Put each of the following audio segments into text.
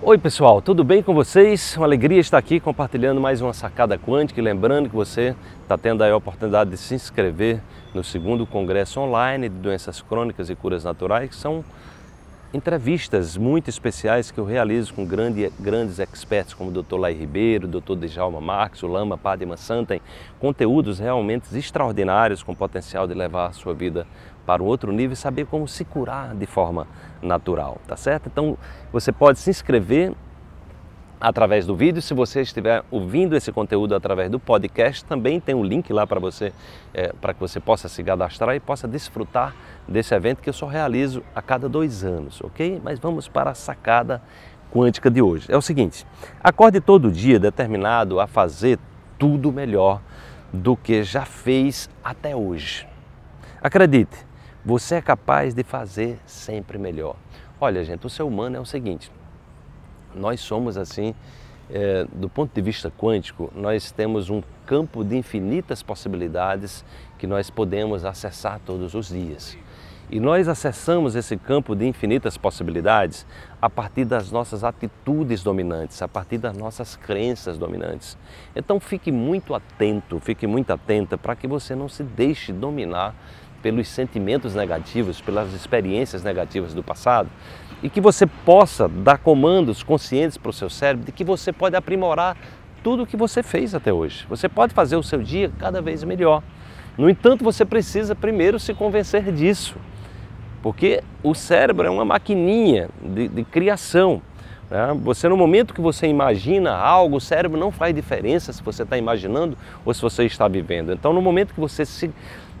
Oi, pessoal, tudo bem com vocês? Uma alegria estar aqui compartilhando mais uma sacada quântica. E lembrando que você está tendo a oportunidade de se inscrever no segundo congresso online de doenças crônicas e curas naturais, que são entrevistas muito especiais que eu realizo com grande, grandes experts como o Dr. Lai Ribeiro, Dr. Djalma Marques, o Lama Padma Santen, conteúdos realmente extraordinários com potencial de levar a sua vida para um outro nível e saber como se curar de forma natural, tá certo? Então, você pode se inscrever através do vídeo. Se você estiver ouvindo esse conteúdo através do podcast, também tem um link lá para você, é, para que você possa se cadastrar e possa desfrutar desse evento que eu só realizo a cada dois anos, ok? Mas vamos para a sacada quântica de hoje. É o seguinte: acorde todo dia determinado a fazer tudo melhor do que já fez até hoje. Acredite, você é capaz de fazer sempre melhor. Olha, gente, o ser humano é o seguinte: nós somos assim, é, do ponto de vista quântico, nós temos um campo de infinitas possibilidades que nós podemos acessar todos os dias. E nós acessamos esse campo de infinitas possibilidades a partir das nossas atitudes dominantes, a partir das nossas crenças dominantes. Então fique muito atento, fique muito atenta para que você não se deixe dominar pelos sentimentos negativos, pelas experiências negativas do passado e que você possa dar comandos conscientes para o seu cérebro de que você pode aprimorar tudo o que você fez até hoje. Você pode fazer o seu dia cada vez melhor. No entanto, você precisa primeiro se convencer disso, porque o cérebro é uma maquininha de, de criação. Né? Você, no momento que você imagina algo, o cérebro não faz diferença se você está imaginando ou se você está vivendo. Então, no momento que você se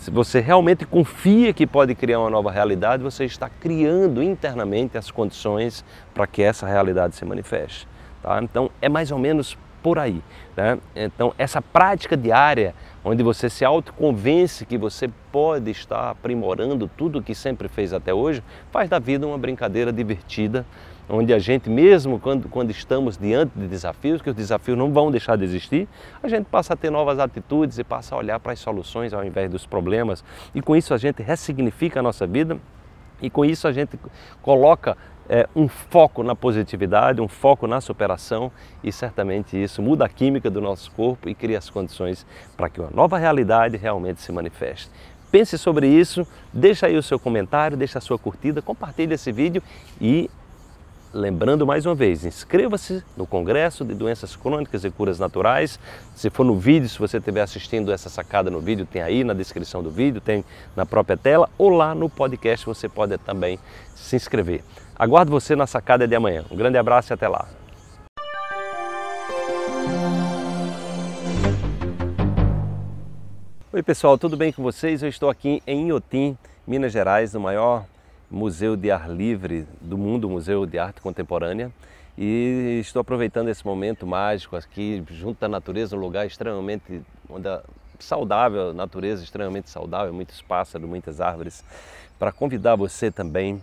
se você realmente confia que pode criar uma nova realidade, você está criando internamente as condições para que essa realidade se manifeste. Tá? Então, é mais ou menos por aí. Né? Então, essa prática diária, onde você se autoconvence que você pode estar aprimorando tudo o que sempre fez até hoje, faz da vida uma brincadeira divertida, onde a gente, mesmo quando, quando estamos diante de desafios, que os desafios não vão deixar de existir, a gente passa a ter novas atitudes e passa a olhar para as soluções ao invés dos problemas. E com isso a gente ressignifica a nossa vida e com isso a gente coloca é, um foco na positividade, um foco na superação e certamente isso muda a química do nosso corpo e cria as condições para que uma nova realidade realmente se manifeste. Pense sobre isso, deixa aí o seu comentário, deixa a sua curtida, compartilhe esse vídeo e Lembrando mais uma vez, inscreva-se no Congresso de Doenças Crônicas e Curas Naturais. Se for no vídeo, se você estiver assistindo essa sacada no vídeo, tem aí na descrição do vídeo, tem na própria tela ou lá no podcast você pode também se inscrever. Aguardo você na sacada de amanhã. Um grande abraço e até lá. Oi pessoal, tudo bem com vocês? Eu estou aqui em Inhotim, Minas Gerais, no maior museu de ar livre do mundo, Museu de Arte Contemporânea. E estou aproveitando esse momento mágico aqui, junto à natureza, um lugar extremamente saudável, natureza extremamente saudável, muitos pássaros, muitas árvores, para convidar você também